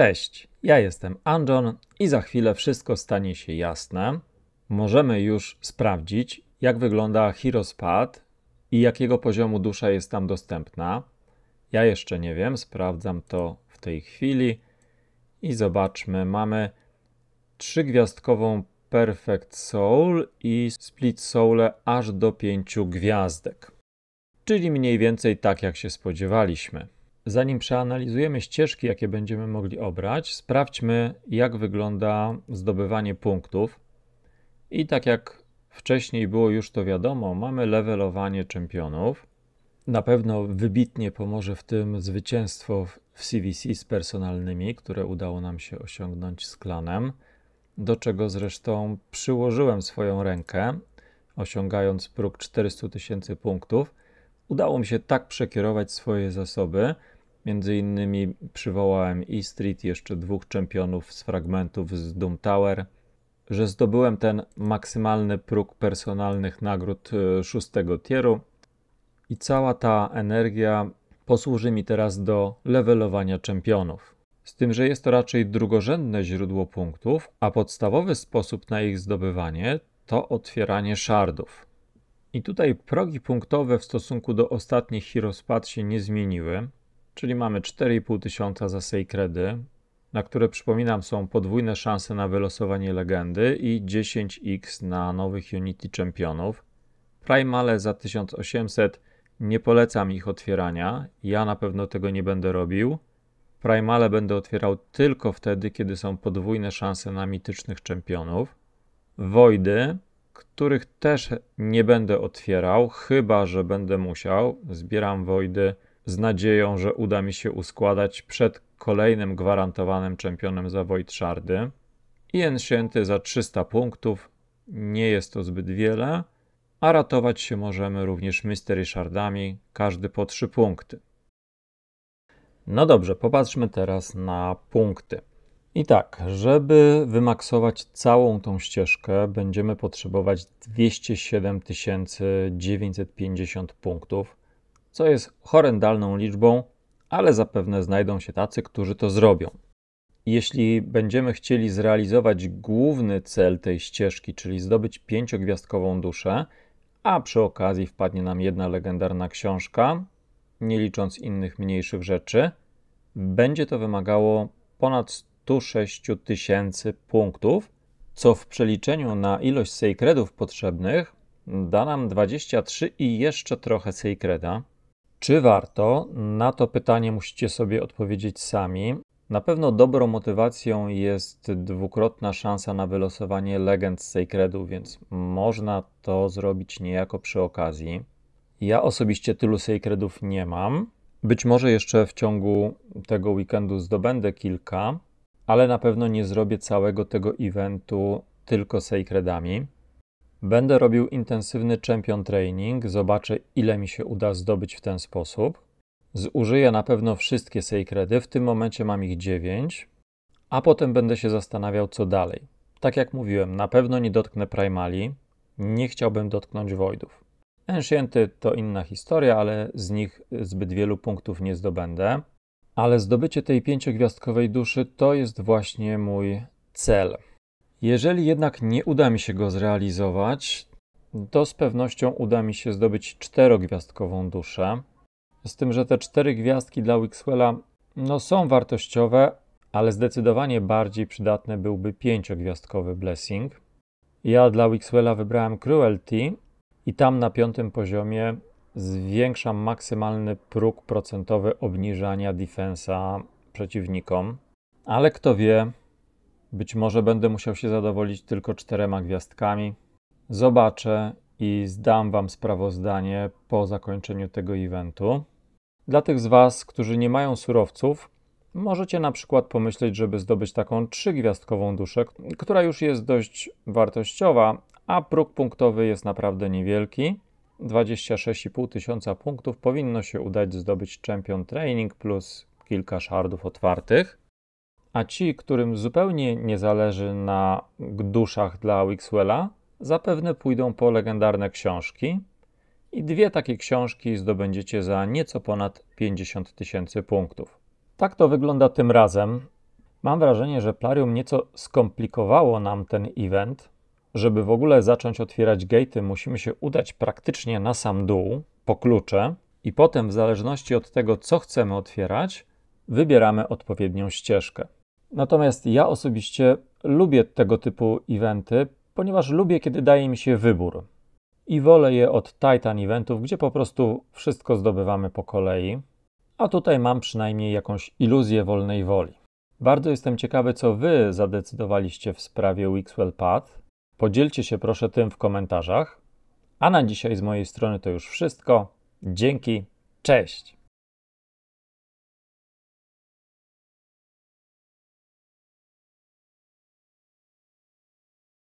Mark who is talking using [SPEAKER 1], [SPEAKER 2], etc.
[SPEAKER 1] Cześć, ja jestem Anjon i za chwilę wszystko stanie się jasne. Możemy już sprawdzić, jak wygląda Hirospad i jakiego poziomu dusza jest tam dostępna. Ja jeszcze nie wiem, sprawdzam to w tej chwili i zobaczmy. Mamy trzygwiazdkową Perfect Soul i Split Soul aż do pięciu gwiazdek. Czyli mniej więcej tak, jak się spodziewaliśmy zanim przeanalizujemy ścieżki, jakie będziemy mogli obrać, sprawdźmy, jak wygląda zdobywanie punktów. I tak jak wcześniej było już to wiadomo, mamy levelowanie czempionów. Na pewno wybitnie pomoże w tym zwycięstwo w CVC z personalnymi, które udało nam się osiągnąć z klanem, do czego zresztą przyłożyłem swoją rękę, osiągając próg 400 tysięcy punktów. Udało mi się tak przekierować swoje zasoby, Między innymi przywołałem E Street, jeszcze dwóch czempionów z fragmentów z Doom Tower, że zdobyłem ten maksymalny próg personalnych nagród e, szóstego tieru i cała ta energia posłuży mi teraz do levelowania czempionów. Z tym, że jest to raczej drugorzędne źródło punktów, a podstawowy sposób na ich zdobywanie to otwieranie szardów. I tutaj progi punktowe w stosunku do ostatnich Heroes Pad się nie zmieniły. Czyli mamy 4,5 tysiąca za Sacredy, na które przypominam są podwójne szanse na wylosowanie legendy i 10x na nowych Unity Championów. Primale za 1800 nie polecam ich otwierania, ja na pewno tego nie będę robił. Primale będę otwierał tylko wtedy, kiedy są podwójne szanse na mitycznych czempionów. Wojdy, których też nie będę otwierał, chyba że będę musiał. Zbieram Wojdy z nadzieją, że uda mi się uskładać przed kolejnym gwarantowanym czempionem za Wojtszardy. Ian Święty za 300 punktów, nie jest to zbyt wiele, a ratować się możemy również Mystery Shardami, każdy po 3 punkty. No dobrze, popatrzmy teraz na punkty. I tak, żeby wymaksować całą tą ścieżkę, będziemy potrzebować 207 950 punktów co jest horrendalną liczbą, ale zapewne znajdą się tacy, którzy to zrobią. Jeśli będziemy chcieli zrealizować główny cel tej ścieżki, czyli zdobyć pięciogwiazdkową duszę, a przy okazji wpadnie nam jedna legendarna książka, nie licząc innych mniejszych rzeczy, będzie to wymagało ponad 106 tysięcy punktów, co w przeliczeniu na ilość sejkredów potrzebnych da nam 23 i jeszcze trochę sejkreda. Czy warto? Na to pytanie musicie sobie odpowiedzieć sami. Na pewno dobrą motywacją jest dwukrotna szansa na wylosowanie legend z Sacredu, więc można to zrobić niejako przy okazji. Ja osobiście tylu Sacredów nie mam. Być może jeszcze w ciągu tego weekendu zdobędę kilka, ale na pewno nie zrobię całego tego eventu tylko Sacredami. Będę robił intensywny champion training, zobaczę ile mi się uda zdobyć w ten sposób. Zużyję na pewno wszystkie sejkredy, w tym momencie mam ich 9, a potem będę się zastanawiał co dalej. Tak jak mówiłem, na pewno nie dotknę primali, nie chciałbym dotknąć voidów. Enchanty to inna historia, ale z nich zbyt wielu punktów nie zdobędę. Ale zdobycie tej pięciogwiazdkowej duszy to jest właśnie mój cel. Jeżeli jednak nie uda mi się go zrealizować, to z pewnością uda mi się zdobyć czterogwiazdkową duszę. Z tym, że te cztery gwiazdki dla Wixwella no, są wartościowe, ale zdecydowanie bardziej przydatny byłby pięciogwiazdkowy blessing. Ja dla Wixwella wybrałem Cruelty i tam na piątym poziomie zwiększam maksymalny próg procentowy obniżania defensa przeciwnikom. Ale kto wie, być może będę musiał się zadowolić tylko czterema gwiazdkami. Zobaczę i zdam Wam sprawozdanie po zakończeniu tego eventu. Dla tych z Was, którzy nie mają surowców, możecie na przykład pomyśleć, żeby zdobyć taką trzygwiazdkową duszę, która już jest dość wartościowa, a próg punktowy jest naprawdę niewielki. 26,5 tysiąca punktów powinno się udać zdobyć Champion Training plus kilka szardów otwartych a ci, którym zupełnie nie zależy na duszach dla Wixwella, zapewne pójdą po legendarne książki i dwie takie książki zdobędziecie za nieco ponad 50 tysięcy punktów. Tak to wygląda tym razem. Mam wrażenie, że Plarium nieco skomplikowało nam ten event. Żeby w ogóle zacząć otwierać gatey, musimy się udać praktycznie na sam dół, po klucze, i potem, w zależności od tego, co chcemy otwierać, wybieramy odpowiednią ścieżkę. Natomiast ja osobiście lubię tego typu eventy, ponieważ lubię, kiedy daje mi się wybór. I wolę je od Titan eventów, gdzie po prostu wszystko zdobywamy po kolei. A tutaj mam przynajmniej jakąś iluzję wolnej woli. Bardzo jestem ciekawy, co Wy zadecydowaliście w sprawie Wixwell Path. Podzielcie się proszę tym w komentarzach. A na dzisiaj z mojej strony to już wszystko. Dzięki, cześć!